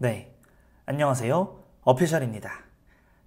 네, 안녕하세요. 어피셜입니다.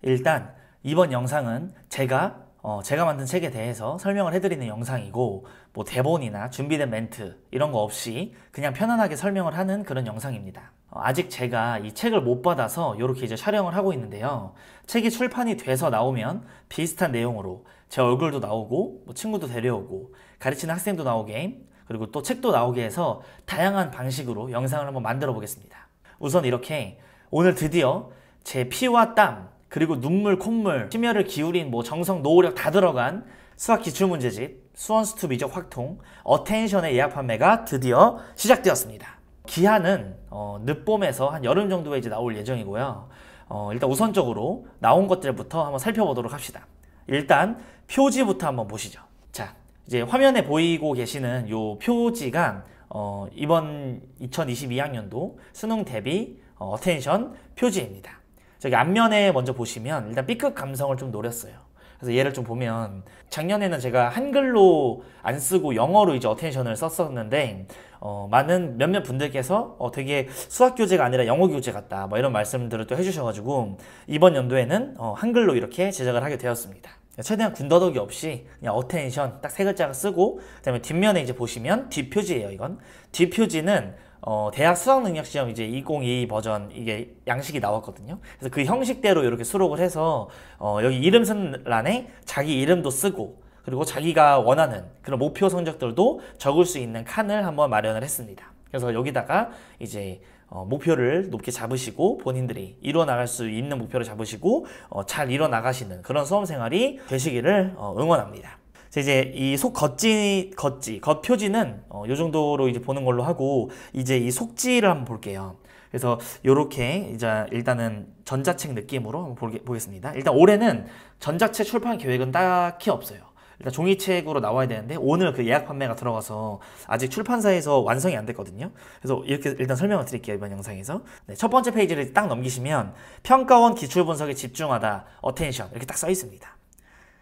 일단 이번 영상은 제가 어, 제가 만든 책에 대해서 설명을 해드리는 영상이고 뭐 대본이나 준비된 멘트 이런 거 없이 그냥 편안하게 설명을 하는 그런 영상입니다. 어, 아직 제가 이 책을 못 받아서 이렇게 이제 촬영을 하고 있는데요. 책이 출판이 돼서 나오면 비슷한 내용으로 제 얼굴도 나오고 뭐 친구도 데려오고 가르치는 학생도 나오게 그리고 또 책도 나오게 해서 다양한 방식으로 영상을 한번 만들어 보겠습니다. 우선 이렇게 오늘 드디어 제 피와 땀 그리고 눈물 콧물 심혈을 기울인 뭐 정성 노력 다 들어간 수학 기출문제집 수원스투 미적 확통 어텐션의 예약 판매가 드디어 시작되었습니다. 기한은 어, 늦봄에서 한 여름 정도에 이제 나올 예정이고요. 어, 일단 우선적으로 나온 것들부터 한번 살펴보도록 합시다. 일단 표지부터 한번 보시죠. 자, 이제 화면에 보이고 계시는 요 표지가 어, 이번 2022학년도 수능 대비 어, 텐션 표지입니다. 저기 앞면에 먼저 보시면 일단 B급 감성을 좀 노렸어요. 그래서 얘를 좀 보면 작년에는 제가 한글로 안 쓰고 영어로 이제 어텐션을 썼었는데 어, 많은 몇몇 분들께서 어, 되게 수학 교재가 아니라 영어 교재 같다 뭐 이런 말씀들을 또 해주셔가지고 이번 연도에는 어, 한글로 이렇게 제작을 하게 되었습니다. 최대한 군더더기 없이 그냥 어텐션 딱 세 글자가 쓰고 그다음에 뒷면에 이제 보시면 뒷표지예요 이건 뒷표지는 어, 대학 수학 능력 시험 이제 2022 버전 이게 양식이 나왔거든요. 그래서 그 형식대로 이렇게 수록을 해서 어, 여기 이름 란에 자기 이름도 쓰고 그리고 자기가 원하는 그런 목표 성적들도 적을 수 있는 칸을 한번 마련을 했습니다. 그래서 여기다가 이제 어, 목표를 높게 잡으시고 본인들이 이뤄나갈 수 있는 목표를 잡으시고 어, 잘 이뤄나가시는 그런 수험생활이 되시기를 어, 응원합니다. 이제 이 속 겉지, 겉지, 겉표지는 어, 요 정도로 이제 보는 걸로 하고 이제 이 속지를 한번 볼게요. 그래서 요렇게 이제 일단은 전자책 느낌으로 한번 보겠습니다. 일단 올해는 전자책 출판 계획은 딱히 없어요. 일단 종이책으로 나와야 되는데 오늘 그 예약 판매가 들어가서 아직 출판사에서 완성이 안 됐거든요. 그래서 이렇게 일단 설명을 드릴게요. 이번 영상에서. 네, 첫 번째 페이지를 딱 넘기시면 평가원 기출 분석에 집중하다. 어텐션 이렇게 딱 써 있습니다.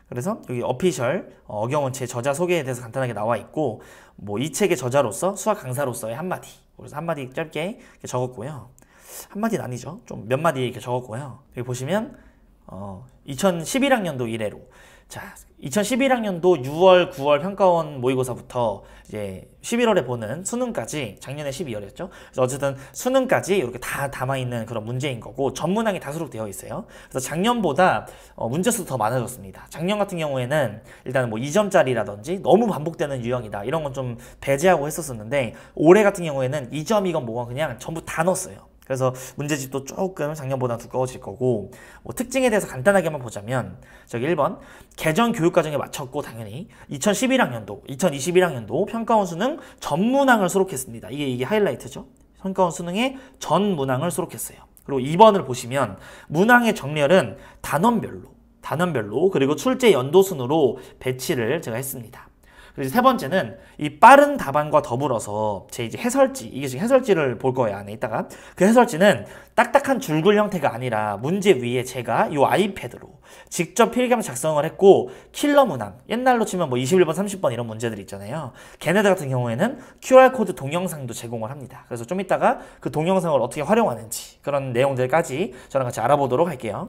그래서 여기 어피셜 어경원 제 저자 소개에 대해서 간단하게 나와 있고 뭐 이 책의 저자로서 수학 강사로서의 한마디 그래서 한마디 짧게 적었고요 한마디는 아니죠 좀 몇 마디 이렇게 적었고요 여기 보시면 어, 2011학년도 이래로 자, 2011학년도 6월, 9월 평가원 모의고사부터 이제 11월에 보는 수능까지 작년에 12월이었죠. 그래서 어쨌든 수능까지 이렇게 다 담아 있는 그런 문제인 거고 전문항이 다 수록되어 있어요. 그래서 작년보다 어, 문제수도 더 많아졌습니다. 작년 같은 경우에는 일단 뭐 2점짜리라든지 너무 반복되는 유형이다 이런 건 좀 배제하고 했었었는데 올해 같은 경우에는 2점이건 뭐건 그냥 전부 다 넣었어요. 그래서 문제집도 조금 작년보다 두꺼워질 거고 뭐 특징에 대해서 간단하게만 보자면 저기 1번 개정 교육과정에 맞췄고 당연히 2011학년도 2021학년도 평가원 수능 전문항을 수록했습니다. 이게 이게 하이라이트죠. 평가원 수능의 전문항을 수록했어요. 그리고 2번을 보시면 문항의 정렬은 단원별로 단원별로 그리고 출제 연도 순으로 배치를 제가 했습니다. 그리고 세 번째는 이 빠른 답안과 더불어서 제 이제 해설지 이게 지금 해설지를 볼 거예요 안에 있다가 그 해설지는 딱딱한 줄글 형태가 아니라 문제 위에 제가 이 아이패드로 직접 필경 작성을 했고 킬러 문항 옛날로 치면 뭐 21번 30번 이런 문제들 있잖아요 걔네들 같은 경우에는 QR코드 동영상도 제공을 합니다 그래서 좀 이따가 그 동영상을 어떻게 활용하는지 그런 내용들까지 저랑 같이 알아보도록 할게요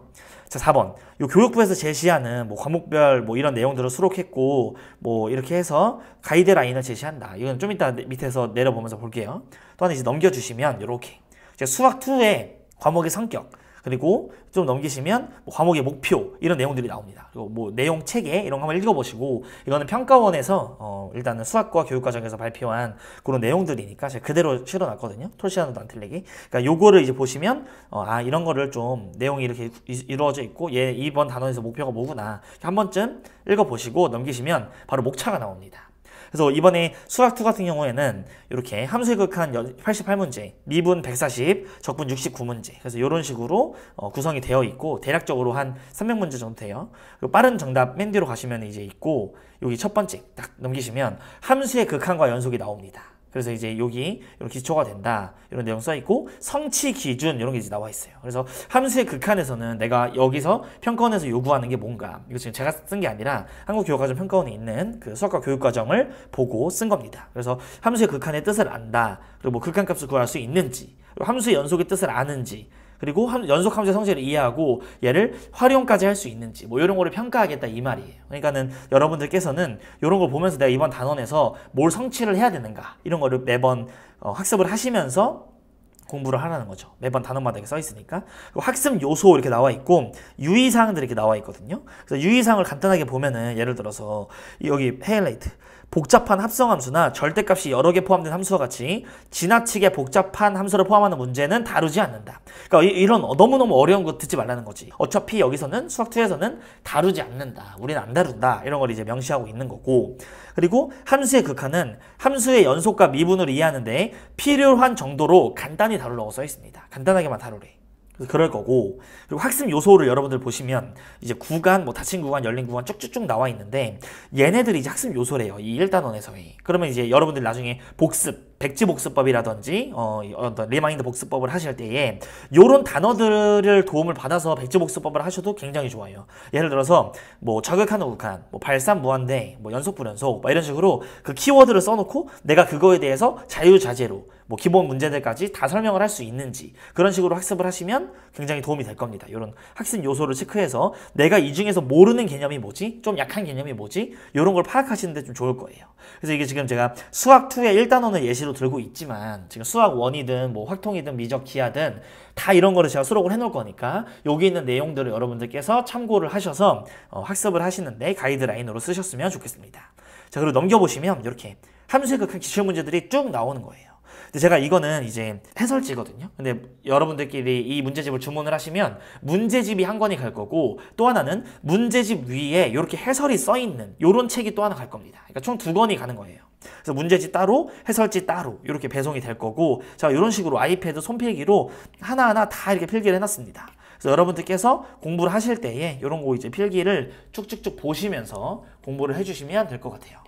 자, 4번. 요 교육부에서 제시하는 뭐 과목별 뭐 이런 내용들을 수록했고 뭐 이렇게 해서 가이드라인을 제시한다. 이건 좀 이따 밑에서 내려보면서 볼게요. 또 하나 이제 넘겨주시면 이렇게. 수학 2의 과목의 성격. 그리고 좀 넘기시면 뭐 과목의 목표 이런 내용들이 나옵니다. 그리고 뭐 내용 체계 이런 거 한번 읽어보시고 이거는 평가원에서 어 일단은 수학과 교육과정에서 발표한 그런 내용들이니까 제가 그대로 실어놨거든요. 톨시아노 난틀레기. 그러니까 요거를 이제 보시면 어아 이런 거를 좀 내용이 이렇게 이루어져 있고 얘 이번 단원에서 목표가 뭐구나 한 번쯤 읽어보시고 넘기시면 바로 목차가 나옵니다. 그래서 이번에 수학2 같은 경우에는 이렇게 함수의 극한 88문제, 미분 140, 적분 69문제 그래서 이런 식으로 어, 구성이 되어 있고 대략적으로 한 300문제 정도 돼요. 그리고 빠른 정답 맨 뒤로 가시면 이제 있고 여기 첫 번째 딱 넘기시면 함수의 극한과 연속이 나옵니다. 그래서 이제 여기 이렇 기초가 된다 이런 내용 써 있고 성취 기준 이런 게 이제 나와 있어요. 그래서 함수의 극한에서는 내가 여기서 평가원에서 요구하는 게 뭔가 이거 지금 제가 쓴 게 아니라 한국교육과정 평가원에 있는 그 수학과 교육과정을 보고 쓴 겁니다. 그래서 함수의 극한의 뜻을 안다 그리고 뭐 극한값을 구할 수 있는지 그리고 함수의 연속의 뜻을 아는지 그리고 연속 함수의 성질을 이해하고 얘를 활용까지 할 수 있는지 뭐 이런 거를 평가하겠다 이 말이에요. 그러니까는 여러분들께서는 이런 걸 보면서 내가 이번 단원에서 뭘 성취를 해야 되는가 이런 거를 매번 어, 학습을 하시면서 공부를 하라는 거죠. 매번 단원마다 이렇게 써 있으니까. 학습 요소 이렇게 나와 있고 유의사항들이 이렇게 나와 있거든요. 그래서 유의사항을 간단하게 보면은 예를 들어서 여기 헤이라이트 복잡한 합성함수나 절대값이 여러 개 포함된 함수와 같이 지나치게 복잡한 함수를 포함하는 문제는 다루지 않는다. 그러니까 이런 너무너무 어려운 거 듣지 말라는 거지. 어차피 여기서는 수학2에서는 다루지 않는다. 우리는 안 다룬다. 이런 걸 이제 명시하고 있는 거고. 그리고 함수의 극한은 함수의 연속과 미분을 이해하는데 필요한 정도로 간단히 다루라고 써 있습니다. 간단하게만 다루래. 그럴 거고 그리고 학습 요소를 여러분들 보시면 이제 구간 뭐 닫힌 구간 열린 구간 쭉쭉쭉 나와 있는데 얘네들이 이제 학습 요소래요 이 1단원에서의 그러면 이제 여러분들 나중에 복습 백지 복습법이라든지 어, 어떤 리마인드 복습법을 하실 때에 요런 단어들을 도움을 받아서 백지 복습법을 하셔도 굉장히 좋아요. 예를 들어서 뭐자극한 우극한, 뭐 발산 무한대, 뭐 연속 불연속 뭐 이런 식으로 그 키워드를 써놓고 내가 그거에 대해서 자유자재로 뭐 기본 문제들까지 다 설명을 할 수 있는지 그런 식으로 학습을 하시면 굉장히 도움이 될 겁니다. 이런 학습 요소를 체크해서 내가 이 중에서 모르는 개념이 뭐지? 좀 약한 개념이 뭐지? 이런 걸 파악하시는데 좀 좋을 거예요. 그래서 이게 지금 제가 수학 2의 1단원을 예시로 위주로 들고 있지만 지금 수학 원이든 뭐 확통이든 미적 기하든 다 이런 거를 제가 수록을 해놓을 거니까 여기 있는 내용들을 여러분들께서 참고를 하셔서 어, 학습을 하시는데 가이드라인으로 쓰셨으면 좋겠습니다. 자 그리고 넘겨보시면 이렇게 함수의 극한 기출 문제들이 쭉 나오는 거예요. 근데 제가 이거는 이제 해설지거든요. 근데 여러분들끼리 이 문제집을 주문을 하시면 문제집이 한 권이 갈 거고 또 하나는 문제집 위에 이렇게 해설이 써 있는 이런 책이 또 하나 갈 겁니다. 그러니까 총 두 권이 가는 거예요. 그래서 문제지 따로, 해설지 따로 이렇게 배송이 될 거고 자 이런 식으로 아이패드 손필기로 하나하나 다 이렇게 필기를 해놨습니다. 그래서 여러분들께서 공부를 하실 때에 이런 거 이제 필기를 쭉쭉쭉 보시면서 공부를 해주시면 될 것 같아요.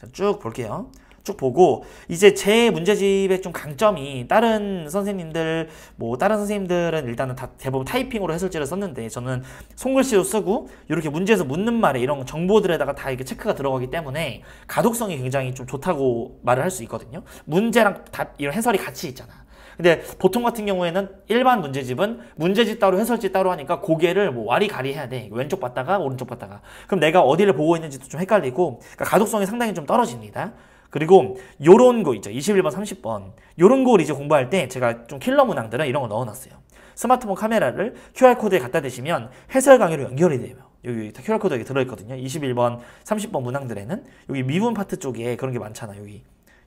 자, 쭉 볼게요. 쭉 보고 이제 제 문제집의 좀 강점이 다른 선생님들 뭐 다른 선생님들은 일단은 다 대부분 타이핑으로 해설지를 썼는데 저는 손글씨로 쓰고 이렇게 문제에서 묻는 말에 이런 정보들에다가 다 이게 체크가 들어가기 때문에 가독성이 굉장히 좀 좋다고 말을 할 수 있거든요. 문제랑 다 이런 해설이 같이 있잖아. 근데 보통 같은 경우에는 일반 문제집은 문제집 따로 해설지 따로 하니까 고개를 뭐 와리가리 해야 돼. 왼쪽 봤다가 오른쪽 봤다가. 그럼 내가 어디를 보고 있는지도 좀 헷갈리고 그러니까 가독성이 상당히 좀 떨어집니다. 그리고 요런 거 있죠. 21번, 30번. 요런 걸 이제 공부할 때 제가 좀 킬러 문항들은 이런 거 넣어놨어요. 스마트폰 카메라를 QR코드에 갖다 대시면 해설 강의로 연결이 돼요. 여기 QR코드가 들어있거든요. 21번, 30번 문항들에는 여기 미분 파트 쪽에 그런 게 많잖아. 요 여기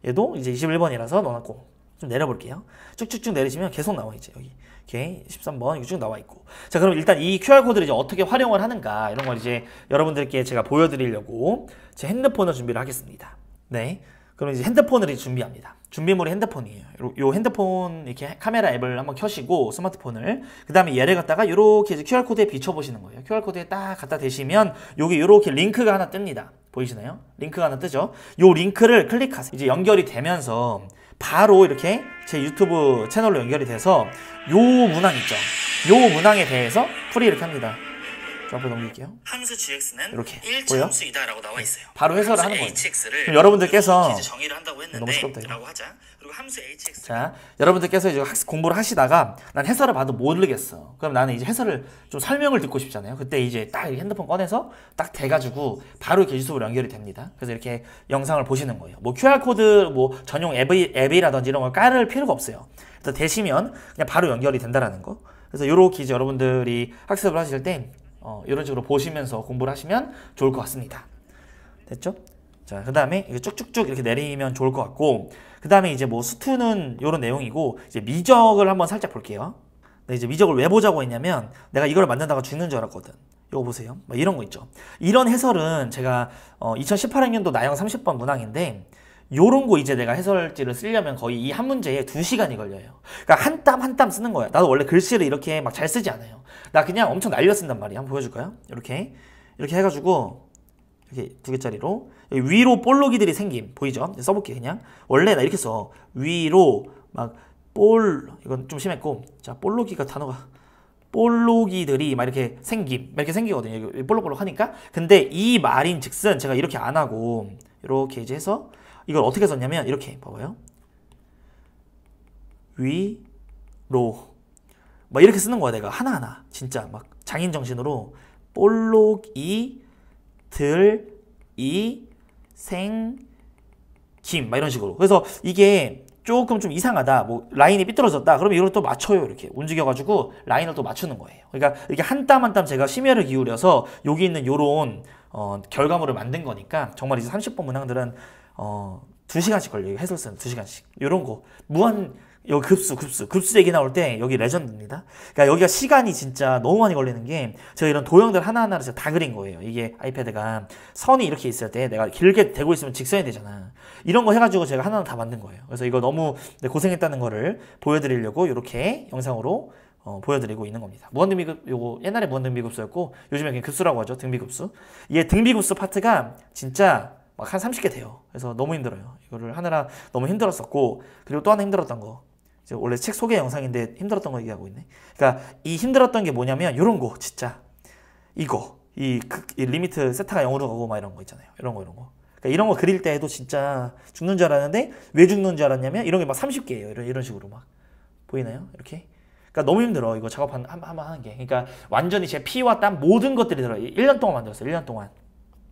얘도 이제 21번이라서 넣어놨고 좀 내려볼게요. 쭉쭉쭉 내리시면 계속 나와 있죠. 여기. 13번 이렇쭉 나와 있고. 자, 그럼 일단 이 QR코드를 이제 어떻게 활용을 하는가 이런 걸 이제 여러분들께 제가 보여드리려고 제 핸드폰을 준비를 하겠습니다. 네. 그럼 이제 핸드폰을 이제 준비합니다. 준비물이 핸드폰이에요. 요 핸드폰 이렇게 카메라 앱을 한번 켜시고 스마트폰을 그 다음에 얘를 갖다가 이렇게 이제 QR코드에 비춰보시는 거예요. QR코드에 딱 갖다 대시면 여기 이렇게 링크가 하나 뜹니다. 보이시나요? 링크가 하나 뜨죠? 요 링크를 클릭하세요. 이제 연결이 되면서 바로 이렇게 제 유튜브 채널로 연결이 돼서 요 문항 있죠? 요 문항에 대해서 풀이 이렇게 합니다. 점프 넘길게요. 함수 gx는 이렇게 1함수이다라고 나와 있어요. 네. 바로 해설을 하는 거예요. 그럼 여러분들께서 그 정의를 한다고 했는데 라고 하자. 그리고 함수 hx 자, 여러분들께서 이제 학습 공부를 하시다가 난 해설을 봐도 모르겠어. 그럼 나는 이제 해설을 좀 설명을 듣고 싶잖아요. 그때 이제 딱 핸드폰 꺼내서 딱돼 가지고 바로 이렇게 유튜브로 연결이 됩니다. 그래서 이렇게 영상을 보시는 거예요. 뭐 QR 코드 뭐 전용 앱이, 앱이라든지 이런 걸 깔을 필요가 없어요. 그래서 대시면 그냥 바로 연결이 된다라는 거. 그래서 요렇게 이제 여러분들이 학습을 하실 때 어, 이런 식으로 보시면서 공부를 하시면 좋을 것 같습니다. 됐죠? 자, 그 다음에 쭉쭉쭉 이렇게 내리면 좋을 것 같고, 그 다음에 이제 뭐 수투는 이런 내용이고, 이제 미적을 한번 살짝 볼게요. 이제 미적을 왜 보자고 했냐면, 내가 이걸 만든다가 죽는 줄 알았거든. 이거 보세요. 뭐 이런 거 있죠. 이런 해설은 제가 어, 2018학년도 나영 30번 문항인데, 요런 거 이제 내가 해설지를 쓰려면 거의 이 한 문제에 두시간이 걸려요. 그러니까 한 땀 한 땀 쓰는 거야. 나도 원래 글씨를 이렇게 막 잘 쓰지 않아요. 나 그냥 엄청 날려 쓴단 말이야. 한번 보여줄까요? 이렇게 이렇게 해가지고 이렇게 두 개짜리로 위로 볼록이들이 생김 보이죠? 써볼게 그냥 원래 나 이렇게 써 위로 막 볼 이건 좀 심했고 자 볼록이가 단어가 볼록이들이 막 이렇게 생김 이렇게 생기거든요 볼록볼록 하니까 근데 이 말인 즉슨 제가 이렇게 안 하고 이렇게 이제 해서 이걸 어떻게 썼냐면 이렇게 봐봐요. 위로 막 이렇게 쓰는 거야 내가 하나하나 진짜 막 장인 정신으로 볼록이 들이 생 김 막 이런 식으로 그래서 이게 조금 좀 이상하다 뭐 라인이 삐뚤어졌다 그러면 이걸 또 맞춰요 이렇게 움직여 가지고 라인을 또 맞추는 거예요 그러니까 이렇게 한 땀 한 땀 제가 심혈을 기울여서 여기 있는 요런 어, 결과물을 만든 거니까 정말 이제 30번 문항들은 어, 2시간씩 걸려요. 해설서는 2시간씩. 이런 거. 무한 여기 급수, 급수, 급수 얘기 나올 때 여기 레전드입니다. 그러니까 여기가 시간이 진짜 너무 많이 걸리는 게 제가 이런 도형들 하나하나를 제가 다 그린 거예요. 이게 아이패드가 선이 이렇게 있을 때 내가 길게 되고 있으면 직선이 되잖아. 이런 거 해가지고 제가 하나 하나 다 만든 거예요. 그래서 이거 너무 네, 고생했다는 거를 보여드리려고 이렇게 영상으로 어, 보여드리고 있는 겁니다. 무한등비급 요거 옛날에 무한등비급수였고 요즘에 그냥 급수라고 하죠. 등비급수. 얘 등비급수 파트가 진짜 막한 30개 돼요. 그래서 너무 힘들어요. 이거를 하느라 너무 힘들었었고 그리고 또 하나 힘들었던 거 원래 책 소개 영상인데 힘들었던 거 얘기하고 있네. 그러니까 이 힘들었던 게 뭐냐면 이런 거 진짜 이거 이, 그, 이 리미트 세타가 0으로 가고 막 이런 거 있잖아요. 이런 거 이런 거. 그러니까 이런 거 그릴 때에도 진짜 죽는 줄 알았는데 왜 죽는 줄 알았냐면 이런 게 막 30개예요. 이런 이런 식으로 막 보이나요? 이렇게. 그러니까 너무 힘들어. 이거 작업한 번 한번 하는 게. 그러니까 완전히 제 피와 땀 모든 것들이 들어. 요 1년 동안 만들었어요. 1년 동안.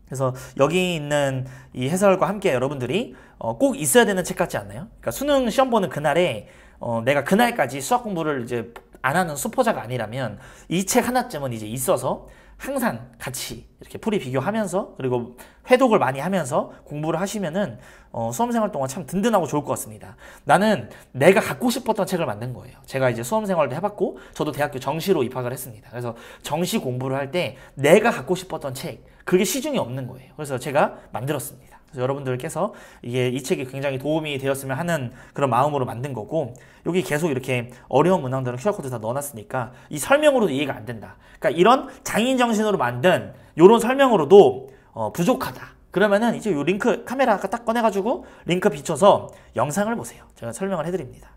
그래서 여기 있는 이 해설과 함께 여러분들이 어꼭 있어야 되는 책 같지 않나요? 그러니까 수능 시험 보는 그날에 어 내가 그날까지 수학 공부를 이제 안 하는 수포자가 아니라면 이 책 하나쯤은 이제 있어서 항상 같이 이렇게 풀이 비교하면서 그리고 회독을 많이 하면서 공부를 하시면은 어, 수험생활 동안 참 든든하고 좋을 것 같습니다. 나는 내가 갖고 싶었던 책을 만든 거예요. 제가 이제 수험생활도 해봤고 저도 대학교 정시로 입학을 했습니다. 그래서 정시 공부를 할 때 내가 갖고 싶었던 책 그게 시중에 없는 거예요. 그래서 제가 만들었습니다. 그래서 여러분들께서 이게 이 책이 굉장히 도움이 되었으면 하는 그런 마음으로 만든 거고 여기 계속 이렇게 어려운 문항들은 QR코드 다 넣어놨으니까 이 설명으로도 이해가 안 된다. 그러니까 이런 장인 정신으로 만든 이런 설명으로도 어, 부족하다. 그러면은 이제 요 링크 카메라 아까 딱 꺼내가지고 링크 비춰서 영상을 보세요. 제가 설명을 해드립니다.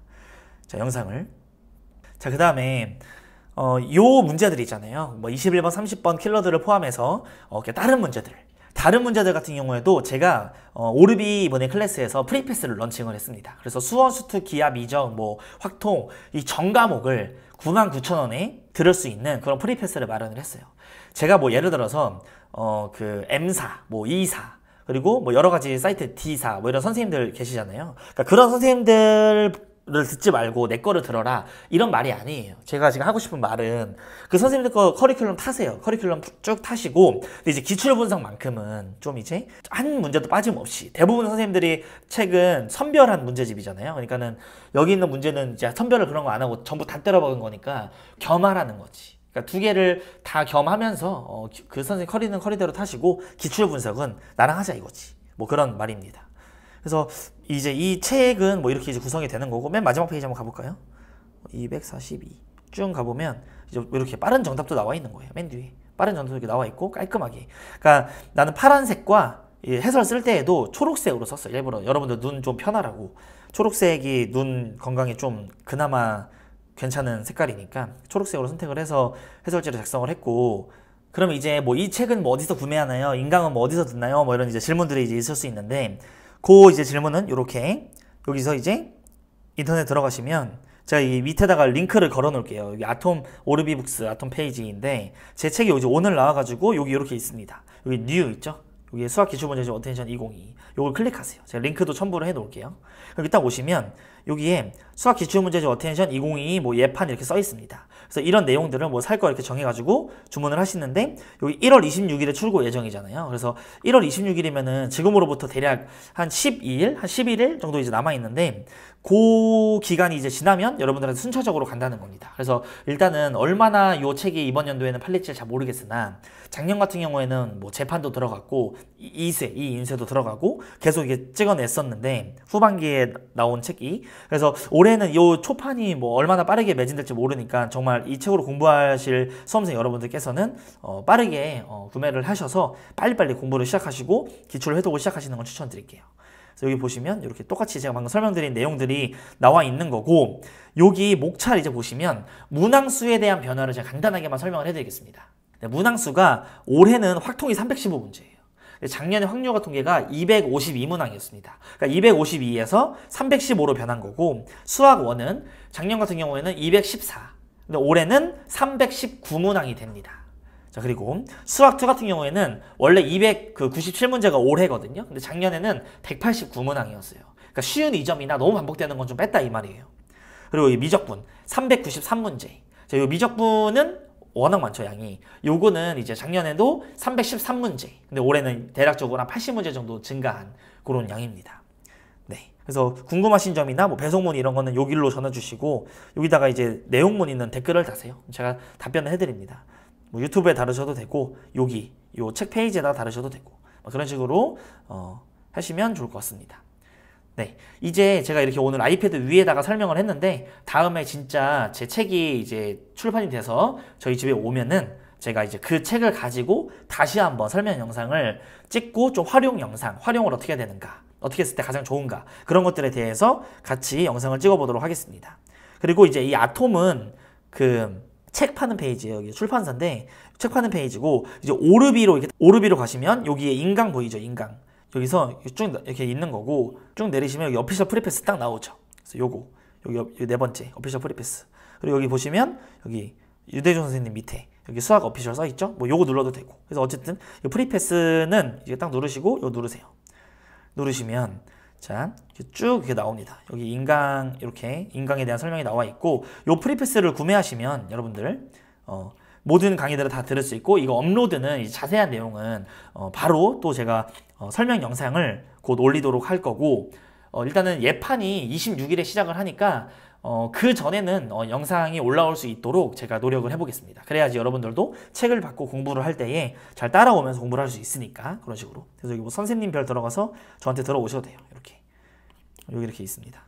자 영상을 자그 다음에 어, 요 문제들 있잖아요. 뭐 21번, 30번 킬러들을 포함해서 어, 다른 문제들 다른 문제들 같은 경우에도 제가 어, 오르비 이번에 클래스에서 프리패스를 런칭을 했습니다. 그래서 수원수트, 기압, 이적, 뭐 확통 이 전과목을 99,000원에 들을 수 있는 그런 프리패스를 마련을 했어요. 제가 뭐 예를 들어서 어, 그 M사, 뭐 E사 그리고 뭐 여러 가지 사이트 D사 뭐 이런 선생님들 계시잖아요. 그러니까 그런 선생님들 를 듣지 말고 내 거를 들어라 이런 말이 아니에요 제가 지금 하고 싶은 말은 그 선생님들 거 커리큘럼 타세요 커리큘럼 쭉 타시고 근데 이제 기출 분석만큼은 좀 이제 한 문제도 빠짐없이 대부분 선생님들이 책은 선별한 문제집이잖아요 그러니까는 여기 있는 문제는 이제 선별을 그런 거 안 하고 전부 다 때려 박은 거니까 겸하라는 거지 그러니까 두 개를 다 겸하면서 어, 그 선생님 커리는 커리대로 타시고 기출 분석은 나랑 하자 이거지 뭐 그런 말입니다 그래서 이제 이 책은 뭐 이렇게 이제 구성이 되는 거고 맨 마지막 페이지 한번 가볼까요? 242 쭉 가보면 이제 뭐 이렇게 빠른 정답도 나와 있는 거예요. 맨 뒤에 빠른 정답도 이렇게 나와 있고 깔끔하게. 그러니까 나는 파란색과 해설 쓸 때에도 초록색으로 썼어. 일부러 여러분들 눈 좀 편하라고. 초록색이 눈 건강에 좀 그나마 괜찮은 색깔이니까 초록색으로 선택을 해서 해설지를 작성을 했고 그럼 이제 뭐 이 책은 뭐 어디서 구매하나요? 인강은 뭐 어디서 듣나요? 뭐 이런 이제 질문들이 이제 있을 수 있는데 그 이제 질문은 이렇게 여기서 이제 인터넷 들어가시면 제가 이 밑에다가 링크를 걸어 놓을게요. 여기 아톰 오르비북스 아톰 페이지인데 제 책이 이제 오늘 나와가지고 여기 이렇게 있습니다. 여기 뉴 있죠? 여기 수학 기출 문제집 어텐션 202이걸 클릭하세요. 제가 링크도 첨부를 해 놓을게요. 여기 딱 오시면 여기에 수학 기출 문제집 어텐션 2022뭐 예판 이렇게 써 있습니다. 그래서 이런 내용들을 뭐살 거 이렇게 정해가지고 주문을 하시는데 여기 1월 26일에 출고 예정이잖아요. 그래서 1월 26일이면은 지금으로부터 대략 한 12일, 한 11일 정도 이제 남아 있는데 그 기간이 이제 지나면 여러분들한테 순차적으로 간다는 겁니다. 그래서 일단은 얼마나 이 책이 이번 연도에는 팔릴지 잘 모르겠으나 작년 같은 경우에는 뭐 재판도 들어갔고 2세, 2인세도 들어가고 계속 이게 찍어냈었는데 후반기에 나온 책이 그래서 올해는 이 초판이 뭐 얼마나 빠르게 매진될지 모르니까 정말 이 책으로 공부하실 수험생 여러분들께서는 어 빠르게 어 구매를 하셔서 빨리빨리 공부를 시작하시고 기출를 해두고 시작하시는 걸 추천드릴게요. 여기 보시면 이렇게 똑같이 제가 방금 설명드린 내용들이 나와 있는 거고 여기 목차를 이제 보시면 문항수에 대한 변화를 제가 간단하게만 설명을 해드리겠습니다. 네, 문항수가 올해는 확통이 315문제예요. 작년에 확률과 통계가 252문항이었습니다. 그러니까 252에서 315로 변한 거고 수학 1은 작년 같은 경우에는 214 근데 올해는 319문항이 됩니다. 자 그리고 수학 2 같은 경우에는 원래 297문제가 그 올해거든요. 근데 작년에는 189문항이었어요. 그러니까 쉬운 이점이나 너무 반복되는 건 좀 뺐다 이 말이에요. 그리고 이 미적분 393문제. 자, 이 미적분은 워낙 많죠 양이 요거는 이제 작년에도 313문제 근데 올해는 대략적으로 한 80문제 정도 증가한 그런 양입니다 네 그래서 궁금하신 점이나 뭐 배송문 이런 거는 요 길로 전화 주시고 여기다가 이제 내용문 있는 댓글을 다세요 제가 답변을 해드립니다 뭐 유튜브에 다루셔도 되고 여기 요 책 페이지에다 다루셔도 되고 뭐 그런 식으로 어, 하시면 좋을 것 같습니다. 네, 이제 제가 이렇게 오늘 아이패드 위에다가 설명을 했는데 다음에 진짜 제 책이 이제 출판이 돼서 저희 집에 오면은 제가 이제 그 책을 가지고 다시 한번 설명 영상을 찍고 좀 활용 영상, 활용을 어떻게 해야 되는가, 어떻게 했을 때 가장 좋은가 그런 것들에 대해서 같이 영상을 찍어보도록 하겠습니다. 그리고 이제 이 아톰은 그책 파는 페이지예요. 여기 출판사인데 책 파는 페이지고 이제 오르비로 이렇게 오르비로 가시면 여기에 인강 보이죠. 인강. 여기서 쭉 이렇게 있는 거고 쭉 내리시면 여기 어피셜 프리패스 딱 나오죠. 그래서 요거 여기, 여기 네 번째 어피셜 프리패스. 그리고 여기 보시면 여기 유대준 선생님 밑에 여기 수학 어피셜 써 있죠. 뭐 요거 눌러도 되고. 그래서 어쨌든 이 프리패스는 이제 딱 누르시고 요 누르세요. 누르시면 자, 쭉 이렇게 나옵니다. 여기 인강 이렇게 인강에 대한 설명이 나와 있고 요 프리패스를 구매하시면 여러분들 어, 모든 강의들을 다 들을 수 있고 이거 업로드는 자세한 내용은 어, 바로 또 제가 어, 설명 영상을 곧 올리도록 할 거고 어, 일단은 예판이 26일에 시작을 하니까 어, 그 전에는 어, 영상이 올라올 수 있도록 제가 노력을 해보겠습니다. 그래야지 여러분들도 책을 받고 공부를 할 때에 잘 따라오면서 공부를 할 수 있으니까 그런 식으로. 그래서 여기 뭐 선생님 별 들어가서 저한테 들어오셔도 돼요. 이렇게 여기 이렇게 있습니다.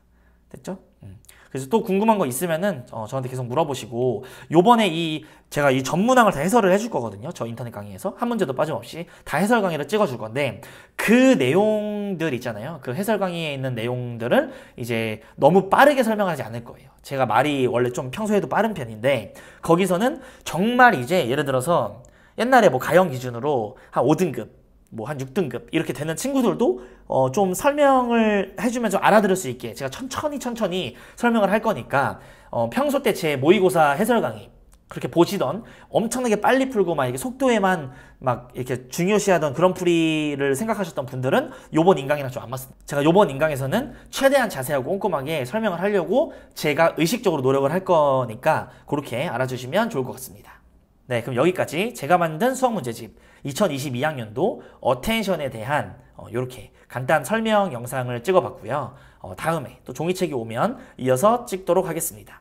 됐죠? 음. 그래서 또 궁금한 거 있으면은 어, 저한테 계속 물어보시고 요번에 이 제가 이 전문항을 다 해설을 해줄 거거든요. 저 인터넷 강의에서 한 문제도 빠짐없이 다 해설 강의를 찍어줄 건데 그 내용들 있잖아요. 그 해설 강의에 있는 내용들을 이제 너무 빠르게 설명하지 않을 거예요. 제가 말이 원래 좀 평소에도 빠른 편인데 거기서는 정말 이제 예를 들어서 옛날에 뭐 가형 기준으로 한 5등급 뭐한 6등급 이렇게 되는 친구들도 어좀 설명을 해주면 좀 알아들을 수 있게 제가 천천히 천천히 설명을 할 거니까 어 평소 때 제 모의고사 해설 강의 그렇게 보시던 엄청나게 빨리 풀고 막 이게 속도에만 막 이렇게 중요시하던 그런 풀이를 생각하셨던 분들은 요번 인강이랑 좀 안 맞습니다. 제가 요번 인강에서는 최대한 자세하고 꼼꼼하게 설명을 하려고 제가 의식적으로 노력을 할 거니까 그렇게 알아주시면 좋을 것 같습니다. 네, 그럼 여기까지 제가 만든 수학 문제집 2022학년도 어텐션에 대한 이렇게 어, 간단 설명 영상을 찍어봤고요. 어, 다음에 또 종이책이 오면 이어서 찍도록 하겠습니다.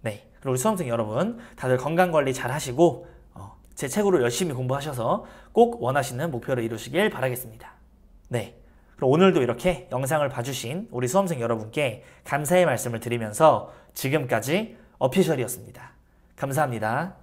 네, 그리고 수험생 여러분 다들 건강관리 잘 하시고 어, 제 책으로 열심히 공부하셔서 꼭 원하시는 목표를 이루시길 바라겠습니다. 네, 그럼 오늘도 이렇게 영상을 봐주신 우리 수험생 여러분께 감사의 말씀을 드리면서 지금까지 어피셜이었습니다. 감사합니다.